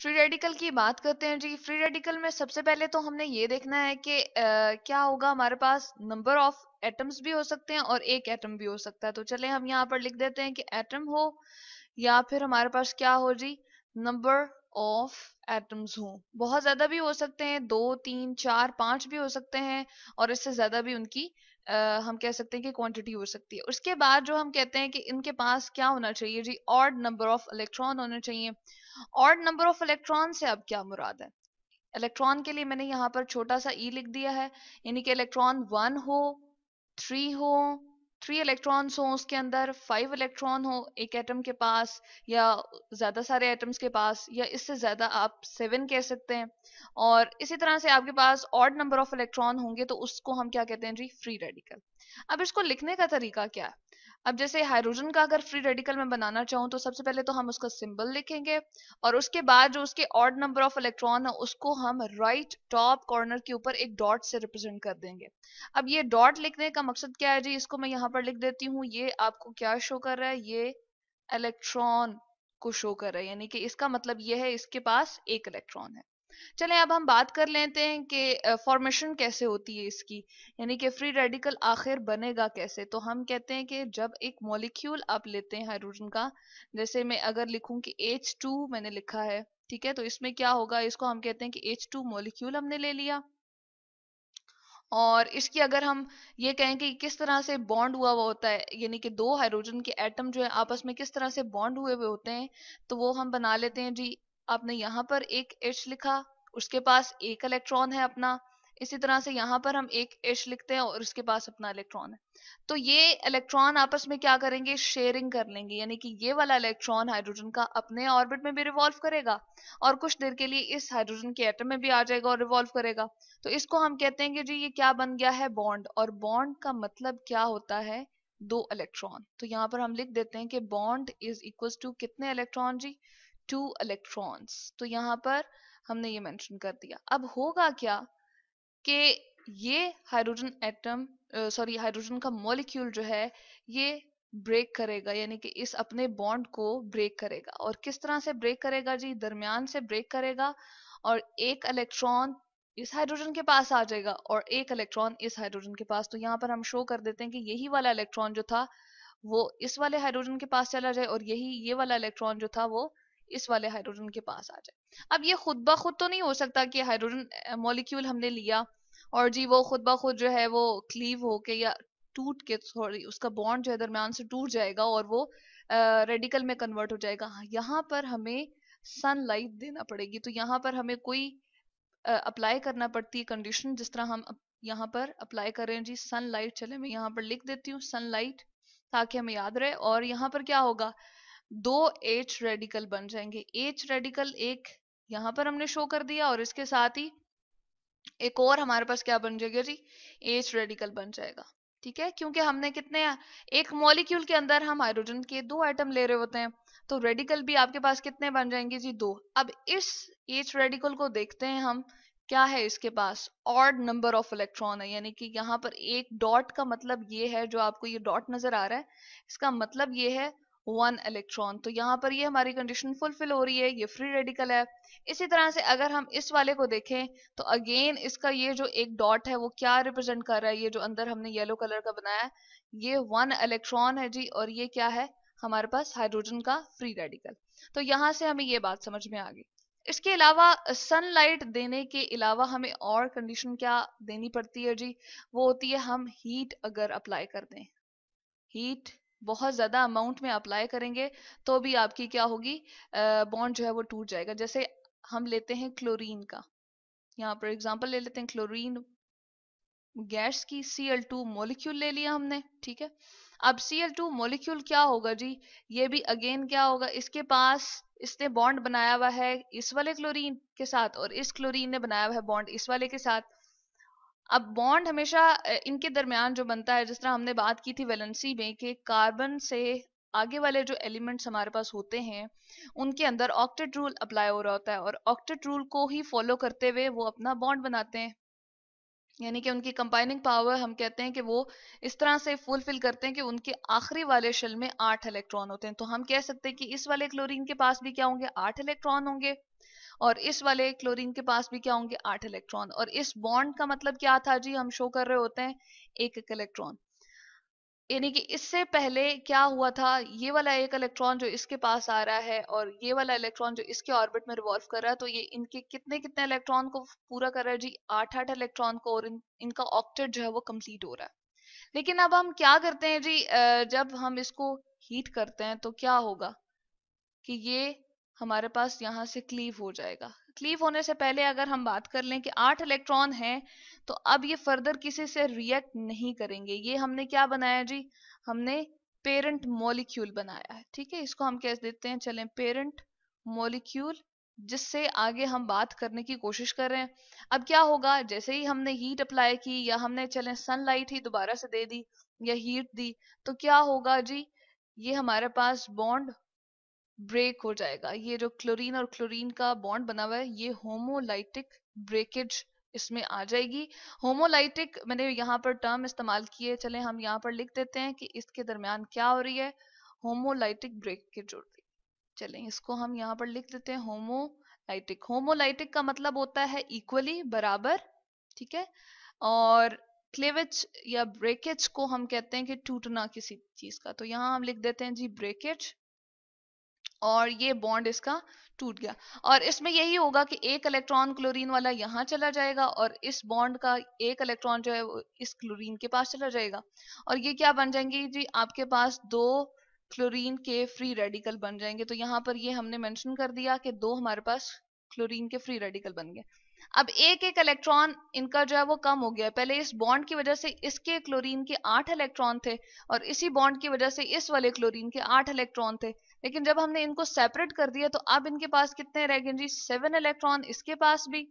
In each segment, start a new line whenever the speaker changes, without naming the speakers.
free radical की बात करते हैं जी फ्री रेडिकल में सबसे पहले तो हमने ये देखना है कि क्या होगा हमारे पास नंबर ऑफ एटम्स भी हो सकते हैं और एक एटम भी हो सकता है तो चले हम यहाँ पर लिख देते हैं कि एटम हो या फिर हमारे पास क्या हो जी नंबर ऑफ एटम्स हो बहुत ज्यादा भी हो सकते हैं दो तीन चार पांच भी हो सकते हैं और इससे ज्यादा भी उनकी हम कह सकते हैं कि क्वांटिटी हो सकती है उसके बाद जो हम कहते हैं कि इनके पास क्या होना चाहिए जी ऑर्ड नंबर ऑफ इलेक्ट्रॉन होना चाहिए ऑर्ड नंबर ऑफ इलेक्ट्रॉन से अब क्या मुराद है इलेक्ट्रॉन के लिए मैंने यहाँ पर छोटा सा ई e लिख दिया है यानी कि इलेक्ट्रॉन वन हो थ्री हो थ्री इलेक्ट्रॉन्स हो उसके अंदर फाइव इलेक्ट्रॉन हो एक एटम के पास या ज़्यादा सारे एटम्स के पास या इससे ज़्यादा आप सेवन कह सकते हैं और इसी तरह से आपके पास ऑड नंबर ऑफ इलेक्ट्रॉन होंगे तो उसको हम क्या कहते हैं जी फ्री रेडिकल अब इसको लिखने का तरीका क्या है अब जैसे हाइड्रोजन का अगर फ्री रेडिकल में बनाना चाहूँ तो सबसे पहले तो हम उसका सिंबल लिखेंगे और उसके बाद जो उसके ऑड नंबर ऑफ इलेक्ट्रॉन है उसको हम राइट टॉप कॉर्नर के ऊपर एक डॉट से रिप्रेजेंट कर देंगे अब ये डॉट लिखने का मकसद क्या है जी इसको मैं यहाँ पर लिख देती हूँ ये आपको क्या शो कर रहा है ये इलेक्ट्रॉन को शो कर रहा है यानी कि इसका मतलब ये है इसके पास एक इलेक्ट्रॉन है चले अब हम बात कर लेते हैं कि फॉर्मेशन कैसे होती है इसकी यानी कि फ्री रेडिकल आखिर बनेगा कैसे तो हम कहते हैं कि जब एक मॉलिक्यूल आप लेते हैं हाइड्रोजन का जैसे मैं अगर लिखूं कि H2 मैंने लिखा है ठीक है तो इसमें क्या होगा इसको हम कहते हैं कि एच टू मोलिक्यूल हमने ले लिया और इसकी अगर हम ये कहें कि किस तरह से बॉन्ड हुआ हुआ होता है यानी कि दो हाइड्रोजन के एटम जो है आपस में किस तरह से बॉन्ड हुए हुए होते हैं तो वो हम बना लेते हैं जी आपने यहाँ पर एक एच लिखा उसके पास एक इलेक्ट्रॉन है अपना इसी तरह से यहाँ पर हम एक एच लिखते हैं और उसके पास अपना इलेक्ट्रॉन है तो ये इलेक्ट्रॉन आपस में क्या करेंगे शेयरिंग कर लेंगे यानी कि ये वाला इलेक्ट्रॉन हाइड्रोजन का अपने ऑर्बिट में भी रिवॉल्व करेगा और कुछ देर के लिए इस हाइड्रोजन के एटम में भी आ जाएगा और रिवॉल्व करेगा तो इसको हम कहते हैं कि जी ये क्या बन गया है बॉन्ड और बॉन्ड का मतलब क्या होता है दो इलेक्ट्रॉन तो यहाँ पर हम लिख देते हैं कि बॉन्ड इज इक्वल टू कितने इलेक्ट्रॉन जी टू इलेक्ट्रॉन्स तो यहाँ पर हमने ये मेंशन कर दिया अब होगा क्या कि ये हाइड्रोजन एटम सॉरी हाइड्रोजन का मॉलिक्यूल जो है ये ब्रेक करेगा यानी कि इस अपने बॉन्ड को ब्रेक करेगा और किस तरह से ब्रेक करेगा जी दरमियान से ब्रेक करेगा और एक इलेक्ट्रॉन इस हाइड्रोजन के पास आ जाएगा और एक इलेक्ट्रॉन इस हाइड्रोजन के पास तो यहाँ पर हम शो कर देते हैं कि यही वाला इलेक्ट्रॉन जो था वो इस वाले हाइड्रोजन के पास चला जाए और यही ये वाला इलेक्ट्रॉन जो था वो इस वाले हाइड्रोजन के पास आ जाए अब ये खुद ब खुद तो नहीं हो सकता कि हाइड्रोजन मॉलिक्यूल हमने लिया और जी वो खुद ब खुद जो है वो क्लीव होके या टूट के थोड़ी उसका बॉन्ड जो है दरम्यान से टूट जाएगा और वो रेडिकल में कन्वर्ट हो जाएगा हाँ, यहाँ पर हमें सनलाइट देना पड़ेगी तो यहाँ पर हमें कोई अप्लाई करना पड़ती है कंडीशन जिस तरह हम यहाँ पर अप्लाई कर रहे हैं जी सनलाइट चले मैं यहाँ पर लिख देती हूँ सनलाइट ताकि हमें याद रहे और यहाँ पर क्या होगा दो एच रेडिकल बन जाएंगे एच रेडिकल एक यहां पर हमने शो कर दिया और इसके साथ ही एक और हमारे पास क्या बन जाएगा जी एच रेडिकल बन जाएगा ठीक है क्योंकि हमने कितने एक मॉलिक्यूल के अंदर हम हाइड्रोजन के दो आइटम ले रहे होते हैं तो रेडिकल भी आपके पास कितने बन जाएंगे जी दो अब इस एच रेडिकल को देखते हैं हम क्या है इसके पास ऑर्ड नंबर ऑफ इलेक्ट्रॉन है यानी कि यहाँ पर एक डॉट का मतलब ये है जो आपको ये डॉट नजर आ रहा है इसका मतलब ये है वन इलेक्ट्रॉन तो यहाँ पर ये हमारी कंडीशन फुलफिल हो रही है ये फ्री रेडिकल है इसी तरह से अगर हम इस वाले को देखें तो अगेन इसका ये जो एक डॉट है वो क्या रिप्रेजेंट कर रहा है ये जो अंदर हमने येलो कलर का बनाया है ये वन इलेक्ट्रॉन है जी और ये क्या है हमारे पास हाइड्रोजन का फ्री रेडिकल तो यहाँ से हमें ये बात समझ में आ गई इसके अलावा सनलाइट देने के अलावा हमें और कंडीशन क्या देनी पड़ती है जी वो होती है हम हीट अगर अप्लाई कर दें हीट बहुत ज्यादा अमाउंट में अप्लाई करेंगे तो भी आपकी क्या होगी बॉन्ड जो है वो टूट जाएगा जैसे हम लेते हैं क्लोरीन का यहाँ पर एग्जाम्पल ले लेते हैं क्लोरीन गैस की सी एल टू मोलिक्यूल ले लिया हमने ठीक है अब सी एल टू मोलिक्यूल क्या होगा जी ये भी अगेन क्या होगा इसके पास इसने बॉन्ड बनाया हुआ है इस वाले क्लोरीन के साथ और इस क्लोरीन ने बनाया हुआ है बॉन्ड इस वाले के साथ अब बॉन्ड हमेशा इनके दरमियान जो बनता है जिस तरह हमने बात की थी वेलेंसी में कि कार्बन से आगे वाले जो एलिमेंट्स हमारे पास होते हैं उनके अंदर ऑक्टेट रूल अप्लाई हो रहा होता है और ऑक्टेट रूल को ही फॉलो करते हुए वो अपना बॉन्ड बनाते हैं यानी कि उनकी कंपाइनिंग पावर हम कहते हैं कि वो इस तरह से फुलफिल करते हैं कि उनके आखिरी वाले शेल में आठ इलेक्ट्रॉन होते हैं तो हम कह सकते हैं कि इस वाले क्लोरीन के पास भी क्या होंगे आठ इलेक्ट्रॉन होंगे और इस वाले क्लोरीन के पास भी क्या होंगे आठ इलेक्ट्रॉन और इस बॉन्ड का मतलब क्या था जी हम शो कर रहे होते हैं एक एक इलेक्ट्रॉन यानी कि इससे पहले क्या हुआ था ये वाला एक इलेक्ट्रॉन जो इसके पास आ रहा है और ये वाला इलेक्ट्रॉन जो इसके ऑर्बिट में रिवॉल्व कर रहा है तो ये इनके कितने कितने इलेक्ट्रॉन को पूरा कर रहा है जी आठ आठ इलेक्ट्रॉन को और इन, इनका ऑक्टेट जो है वो कंप्लीट हो रहा है लेकिन अब हम क्या करते हैं जी जब हम इसको हीट करते हैं तो क्या होगा कि ये हमारे पास यहाँ से क्लीव हो जाएगा क्लीव होने से पहले अगर हम बात कर लें कि आठ इलेक्ट्रॉन हैं तो अब ये फर्दर किसी से रिएक्ट नहीं करेंगे ये हमने क्या बनाया जी हमने पेरेंट मॉलिक्यूल बनाया है ठीक है इसको हम कह देते हैं चलें पेरेंट मॉलिक्यूल जिससे आगे हम बात करने की कोशिश कर रहे हैं अब क्या होगा जैसे ही हमने हीट अप्लाई की या हमने चले सनलाइट ही दोबारा से दे दी या हीट दी तो क्या होगा जी ये हमारे पास बॉन्ड ब्रेक हो जाएगा ये जो क्लोरीन और क्लोरीन का बॉन्ड बना हुआ है ये होमोलाइटिक ब्रेकेज इसमें आ जाएगी होमोलाइटिक मैंने यहाँ पर टर्म इस्तेमाल किए चले हम यहाँ पर लिख देते हैं कि इसके दरमियान क्या हो रही है होमोलाइटिक ब्रेकेज हो रही चले इसको हम यहाँ पर लिख देते हैं होमोलाइटिक होमोलाइटिक का मतलब होता है इक्वली बराबर ठीक है और क्लेवेज या ब्रेकेज को हम कहते हैं कि टूटना किसी चीज का तो यहाँ हम लिख देते हैं जी ब्रेकेज और ये बॉन्ड इसका टूट गया और इसमें यही होगा कि एक इलेक्ट्रॉन क्लोरीन वाला यहाँ चला जाएगा और इस बॉन्ड का एक इलेक्ट्रॉन जो है वो इस क्लोरीन के पास चला जाएगा और ये क्या बन जाएंगे जी आपके पास दो क्लोरीन के फ्री रेडिकल बन जाएंगे तो यहाँ पर ये हमने मेंशन कर दिया कि दो हमारे पास क्लोरीन के फ्री रेडिकल बन गए अब एक एक इलेक्ट्रॉन इनका जो है वो कम हो गया पहले इस बॉन्ड की वजह से इसके क्लोरीन के आठ इलेक्ट्रॉन थे और इसी बॉन्ड की वजह से इस वाले क्लोरीन के आठ इलेक्ट्रॉन थे लेकिन जब हमने इनको सेपरेट कर दिया तो अब इनके पास कितने रह गए जी सेवन इलेक्ट्रॉन इसके पास भी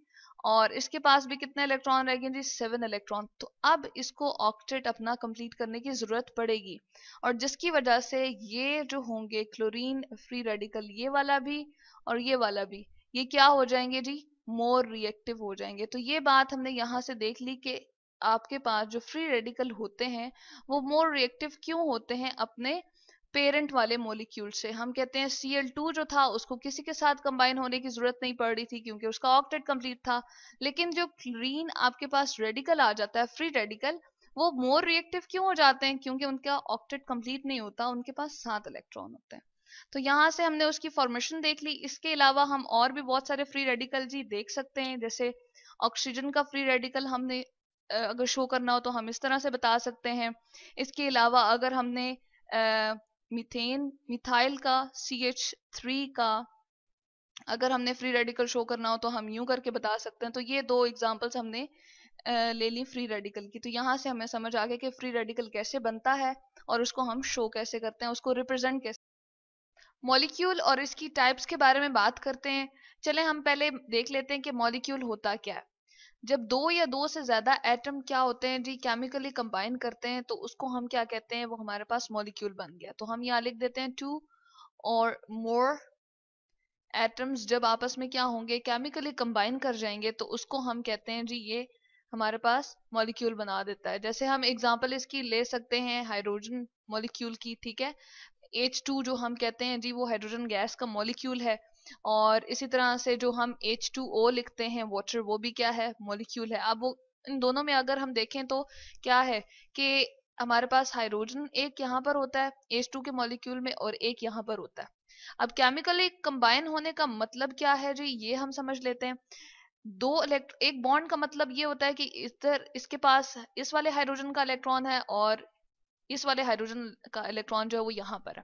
और इसके पास भी कितने इलेक्ट्रॉन रह गए जी सेवन इलेक्ट्रॉन तो अब इसको ऑक्टेट अपना कंप्लीट करने की जरूरत पड़ेगी और जिसकी वजह से ये जो होंगे क्लोरीन फ्री रेडिकल ये वाला भी और ये वाला भी ये क्या हो जाएंगे जी मोर रिएक्टिव हो जाएंगे तो ये बात हमने यहाँ से देख ली कि आपके पास जो फ्री रेडिकल होते हैं वो मोर रिएक्टिव क्यों होते हैं अपने पेरेंट वाले मोलिक्यूल से हम कहते हैं सी जो था उसको किसी के साथ कंबाइन होने की जरूरत नहीं पड़ रही थी क्योंकि उसका ऑक्टेट कंप्लीट था लेकिन जो क्लोरीन आपके पास रेडिकल आ जाता है फ्री रेडिकल वो मोर रिएक्टिव क्यों हो जाते हैं क्योंकि उनका ऑक्टेट कंप्लीट नहीं होता उनके पास सात इलेक्ट्रॉन होते हैं तो यहाँ से हमने उसकी फॉर्मेशन देख ली इसके अलावा हम और भी बहुत सारे फ्री रेडिकल जी देख सकते हैं जैसे ऑक्सीजन का फ्री रेडिकल हमने अगर शो करना हो तो हम इस तरह से बता सकते हैं इसके अलावा अगर हमने मीथेन मिथाइल का सी एच थ्री का अगर हमने फ्री रेडिकल शो करना हो तो हम यूं करके बता सकते हैं तो ये दो एग्जांपल्स हमने ले ली फ्री रेडिकल की तो यहाँ से हमें समझ आ गया कि फ्री रेडिकल कैसे बनता है और उसको हम शो कैसे करते हैं उसको रिप्रेजेंट कैसे मॉलिक्यूल और इसकी टाइप्स के बारे में बात करते हैं चले हम पहले देख लेते हैं कि मॉलिक्यूल होता क्या है जब दो या दो से ज्यादा एटम क्या होते हैं जी केमिकली कंबाइन करते हैं तो उसको हम क्या कहते हैं वो हमारे पास मॉलिक्यूल बन गया तो हम यहाँ लिख देते हैं टू और मोर एटम्स जब आपस में क्या होंगे केमिकली कंबाइन कर जाएंगे तो उसको हम कहते हैं जी ये हमारे पास मॉलिक्यूल बना देता है जैसे हम एग्जांपल इसकी ले सकते हैं हाइड्रोजन मॉलिक्यूल की ठीक है एच टू जो हम कहते हैं जी वो हाइड्रोजन गैस का मॉलिक्यूल है और इसी तरह से जो हम एच टू ओ लिखते हैं वाटर वो भी क्या है मॉलिक्यूल है अब वो इन दोनों में अगर हम देखें तो क्या है कि हमारे पास हाइड्रोजन एक यहाँ पर होता है एच टू के मॉलिक्यूल में और एक यहाँ पर होता है अब केमिकली कंबाइन होने का मतलब क्या है जी ये हम समझ लेते हैं दो इलेक्ट्रो एक बॉन्ड का मतलब ये होता है कि इधर इसके पास इस वाले हाइड्रोजन का इलेक्ट्रॉन है और इस वाले हाइड्रोजन का इलेक्ट्रॉन जो है वो यहाँ पर है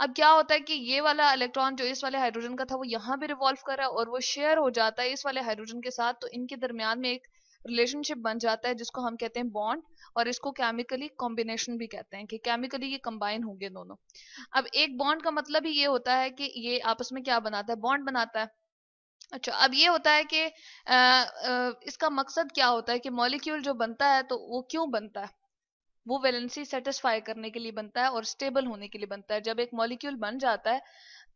अब क्या होता है कि ये वाला इलेक्ट्रॉन जो इस वाले हाइड्रोजन का था वो यहाँ पे रिवॉल्व कर रहा है और वो शेयर हो जाता है इस वाले हाइड्रोजन के साथ तो इनके दरमियान में एक रिलेशनशिप बन जाता है जिसको हम कहते हैं बॉन्ड और इसको केमिकली कॉम्बिनेशन भी कहते हैं कि केमिकली ये कंबाइन होंगे दोनों अब एक बॉन्ड का मतलब ही ये होता है कि ये आपस में क्या बनाता है बॉन्ड बनाता है अच्छा अब ये होता है कि आ, आ, इसका मकसद क्या होता है कि मॉलिक्यूल जो बनता है तो वो क्यों बनता है वो वैलेंसी सेटिस्फाई करने के लिए बनता है और स्टेबल होने के लिए बनता है जब एक मॉलिक्यूल बन जाता है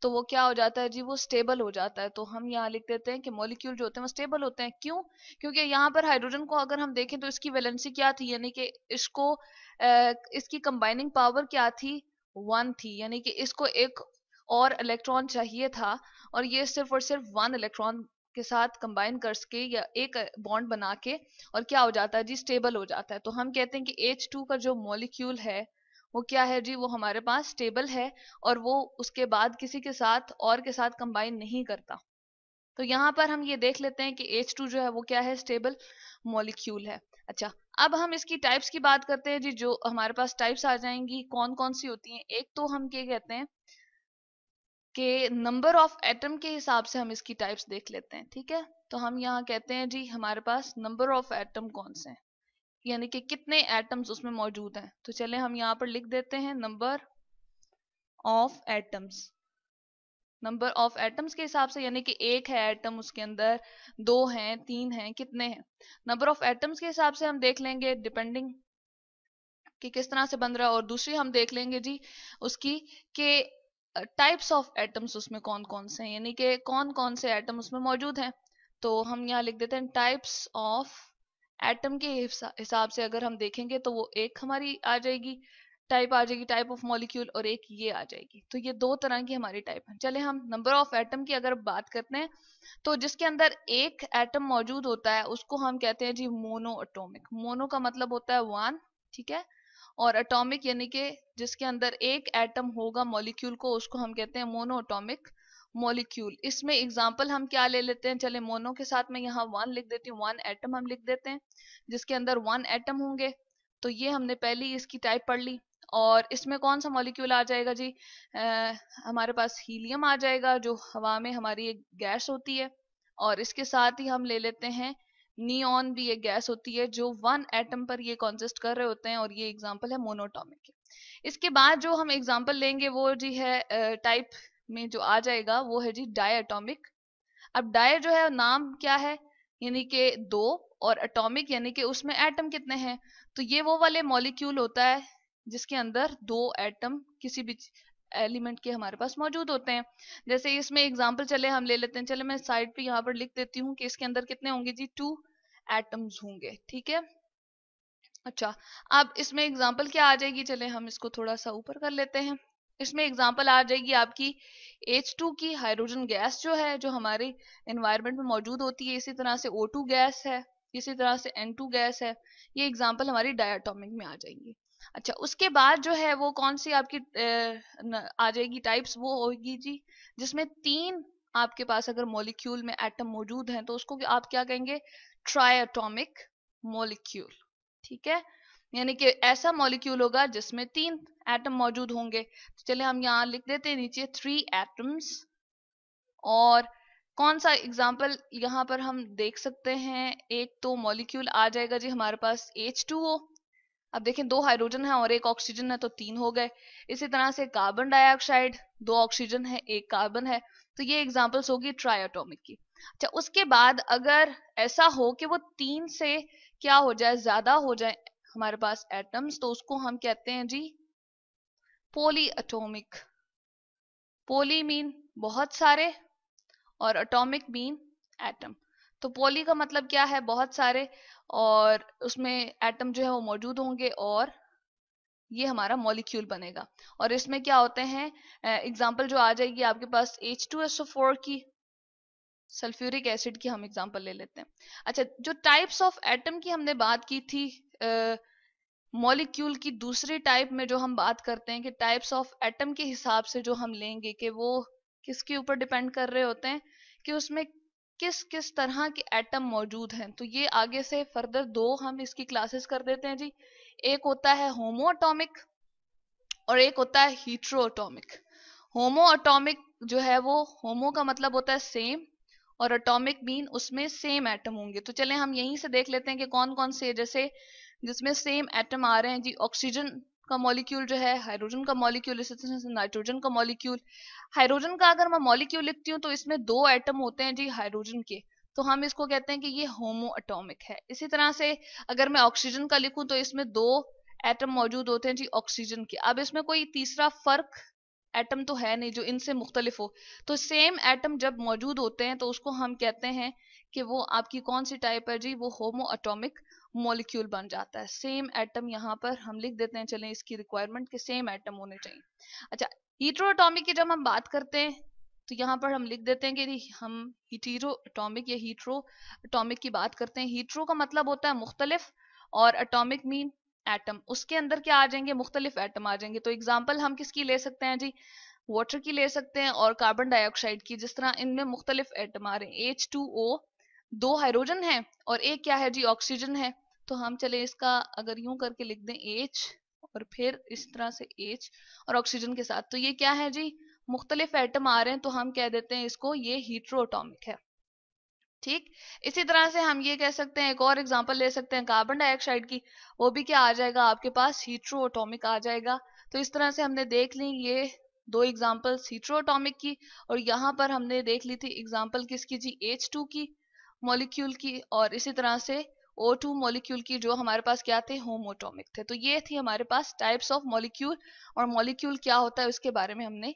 तो वो क्या हो जाता है जी वो स्टेबल हो जाता है तो हम यहाँ लिख देते हैं कि मॉलिक्यूल जो होते हैं वो स्टेबल होते हैं क्यों क्योंकि यहाँ पर हाइड्रोजन को अगर हम देखें तो इसकी वैलेंसी क्या थी यानी कि इसको इसकी कंबाइनिंग पावर क्या थी वन थी यानी कि इसको एक और इलेक्ट्रॉन चाहिए था और ये सिर्फ और सिर्फ वन इलेक्ट्रॉन के साथ कंबाइन करके या एक बॉन्ड बना के और क्या हो जाता है जी स्टेबल हो जाता है तो हम कहते हैं कि एच टू का जो मॉलिक्यूल है वो क्या है जी वो हमारे पास स्टेबल है और वो उसके बाद किसी के साथ और के साथ कंबाइन नहीं करता तो यहाँ पर हम ये देख लेते हैं कि एच टू जो है वो क्या है स्टेबल मॉलिक्यूल है अच्छा अब हम इसकी टाइप्स की बात करते हैं जी जो हमारे पास टाइप्स आ जाएंगी कौन कौन सी होती हैं एक तो हम क्या कहते हैं के नंबर ऑफ एटम के हिसाब से हम इसकी टाइप्स देख लेते हैं ठीक है तो हम यहाँ कहते हैं जी हमारे पास नंबर ऑफ एटम कौन से हैं यानी कि कितने एटम्स उसमें मौजूद हैं तो चले हम यहाँ पर लिख देते हैं number of atoms number of atoms के हिसाब से यानी कि एक है एटम उसके अंदर दो हैं तीन हैं कितने हैं नंबर ऑफ एटम्स के हिसाब से हम देख लेंगे डिपेंडिंग कि किस तरह से बन रहा है और दूसरी हम देख लेंगे जी उसकी के टाइप्स ऑफ एटम्स उसमें कौन कौन से हैं यानी कि कौन कौन से एटम उसमें मौजूद हैं तो हम यहाँ लिख देते हैं टाइप्स ऑफ एटम के हिसाब से अगर हम देखेंगे तो वो एक हमारी आ जाएगी टाइप आ जाएगी टाइप ऑफ मॉलिक्यूल और एक ये आ जाएगी तो ये दो तरह की हमारी टाइप है चले हम नंबर ऑफ एटम की अगर बात करते हैं तो जिसके अंदर एक एटम मौजूद होता है उसको हम कहते हैं जी मोनो एटोमिक मोनो का मतलब होता है वन ठीक है और अटोमिक यानी कि जिसके अंदर एक एटम होगा मॉलिक्यूल को उसको हम कहते हैं मोनो अटोमिक मोलिक्यूल इसमें एग्जाम्पल हम क्या ले लेते हैं चले मोनो के साथ में यहाँ वन लिख देती हूँ वन एटम हम लिख देते हैं जिसके अंदर वन एटम होंगे तो ये हमने पहले इसकी टाइप पढ़ ली और इसमें कौन सा मॉलिक्यूल आ जाएगा जी आ, हमारे पास हीलियम आ जाएगा जो हवा में हमारी एक गैस होती है और इसके साथ ही हम ले लेते हैं नियॉन भी एक गैस होती है जो वन एटम पर ये कॉन्सिस्ट कर रहे होते हैं और ये एग्जाम्पल है मोनोटॉमिक के इसके बाद जो हम एग्जाम्पल लेंगे वो जी है टाइप में जो आ जाएगा वो है जी डायटोमिक अब डाय जो है नाम क्या है यानी कि दो और अटोमिक यानी कि उसमें एटम कितने हैं तो ये वो वाले मॉलिक्यूल होता है जिसके अंदर दो एटम किसी भी एलिमेंट के हमारे पास मौजूद होते हैं जैसे इसमें एग्जाम्पल चले हम ले लेते हैं चले मैं साइड पे यहाँ पर लिख देती हूँ कि इसके अंदर कितने होंगे जी टू एटम्स होंगे ठीक है अच्छा अब इसमें एग्जाम्पल क्या आ जाएगी चले हम इसको थोड़ा सा ऊपर कर लेते हैं इसमें एग्जाम्पल आ जाएगी आपकी एच टू की हाइड्रोजन गैस जो है जो हमारे इन्वायरमेंट में मौजूद होती है इसी तरह से ओ टू गैस है इसी तरह से एन टू गैस है ये एग्जाम्पल हमारी डायाटोमिक में आ जाएंगी अच्छा उसके बाद जो है वो कौन सी आपकी आ जाएगी टाइप्स वो होगी जी जिसमें तीन आपके पास अगर मोलिक्यूल में एटम मौजूद हैं तो उसको आप क्या कहेंगे ट्राई एटोमिक मोलिक्यूल ठीक है यानी कि ऐसा मॉलिक्यूल होगा जिसमें तीन एटम मौजूद होंगे तो चले हम यहाँ लिख देते हैं नीचे थ्री एटम्स और कौन सा एग्जाम्पल यहाँ पर हम देख सकते हैं एक तो मॉलिक्यूल आ जाएगा जी हमारे पास एच टू ओ अब देखें दो हाइड्रोजन है और एक ऑक्सीजन है तो तीन हो गए इसी तरह से कार्बन डाइऑक्साइड दो ऑक्सीजन है एक कार्बन है तो ये एग्जाम्पल्स होगी ट्राइटोमिक की अच्छा उसके बाद अगर ऐसा हो कि वो तीन से क्या हो जाए ज्यादा हो जाए हमारे पास एटम्स तो उसको हम कहते हैं जी पोली अटोमिक पोली मीन बहुत सारे और अटोमिक मीन एटम तो पॉली का मतलब क्या है बहुत सारे और उसमें एटम जो है वो मौजूद होंगे और ये हमारा मॉलिक्यूल बनेगा और इसमें क्या होते हैं एग्जाम्पल जो आ जाएगी आपके पास एच टू एस फोर की सल्फ्यूरिक एसिड की हम एग्जाम्पल ले लेते हैं अच्छा जो टाइप्स ऑफ एटम की हमने बात की थी मॉलिक्यूल की दूसरी टाइप में जो हम बात करते हैं कि टाइप्स ऑफ एटम के हिसाब से जो हम लेंगे कि वो किसके ऊपर डिपेंड कर रहे होते हैं कि उसमें किस किस तरह के एटम मौजूद हैं तो ये आगे से फर्दर दो हम इसकी क्लासेस कर देते हैं जी एक होता है होमो अटोमिक और एक होता है हीट्रो होमो अटोमिक जो है वो होमो का मतलब होता है सेम और अटोमिक मीन उसमें सेम एटम होंगे तो चले हम यहीं से देख लेते हैं कि कौन कौन से जैसे जिसमें सेम एटम आ रहे हैं जी ऑक्सीजन का मॉलिक्यूल जो है हाइड्रोजन का मॉलिक्यूल इसी तरह से नाइट्रोजन का मॉलिक्यूल हाइड्रोजन का अगर मैं मॉलिक्यूल लिखती हूँ तो इसमें दो एटम होते हैं जी हाइड्रोजन के तो हम इसको कहते हैं कि ये होमो एटॉमिक है इसी तरह से अगर मैं ऑक्सीजन का लिखूं तो इसमें दो एटम मौजूद होते हैं जी ऑक्सीजन के अब इसमें कोई तीसरा फर्क एटम तो है नहीं जो इनसे मुख्तलिफ हो तो सेम एटम जब मौजूद होते हैं तो उसको हम कहते हैं कि वो आपकी कौन सी टाइप है जी वो होमो एटॉमिक मॉलिक्यूल बन जाता है सेम एटम यहाँ पर हम लिख देते हैं चलें इसकी रिक्वायरमेंट के सेम एटम होने चाहिए अच्छा हीट्रो की जब हम बात करते हैं तो यहाँ पर हम लिख देते हैं कि हम हीटीरो अटोमिक या हीट्रो अटोमिक की बात करते हैं हीट्रो का मतलब होता है मुख्तलिफ और अटोमिक मीन एटम उसके अंदर क्या आ जाएंगे मुख्तलिफ एटम आ जाएंगे तो एग्जाम्पल हम किसकी ले सकते हैं जी वाटर की ले सकते हैं और कार्बन डाइऑक्साइड की जिस तरह इनमें मुख्तलिफ एटम आ रहे हैं एच टू ओ दो हाइड्रोजन है और एक क्या है जी ऑक्सीजन है तो हम चले इसका अगर यूं करके लिख दें एच और फिर इस तरह से एच और ऑक्सीजन के साथ तो ये क्या है जी मुख्तलिफ एटम आ रहे हैं तो हम कह देते हैं इसको ये हीट्रोटॉमिक है ठीक इसी तरह से हम ये कह सकते हैं एक और एग्जाम्पल ले सकते हैं कार्बन डाइऑक्साइड की वो भी क्या आ जाएगा आपके पास हीट्रोटॉमिक आ जाएगा तो इस तरह से हमने देख ली ये दो एग्जाम्पल हीट्रोटॉमिक की और यहाँ पर हमने देख ली थी एग्जाम्पल किसकी जी एच टू की मॉलिक्यूल की और इसी तरह से O2 मॉलिक्यूल की जो हमारे पास क्या थे होमोटोमिक थे तो ये थी हमारे पास टाइप्स ऑफ मॉलिक्यूल और मॉलिक्यूल क्या होता है उसके बारे में हमने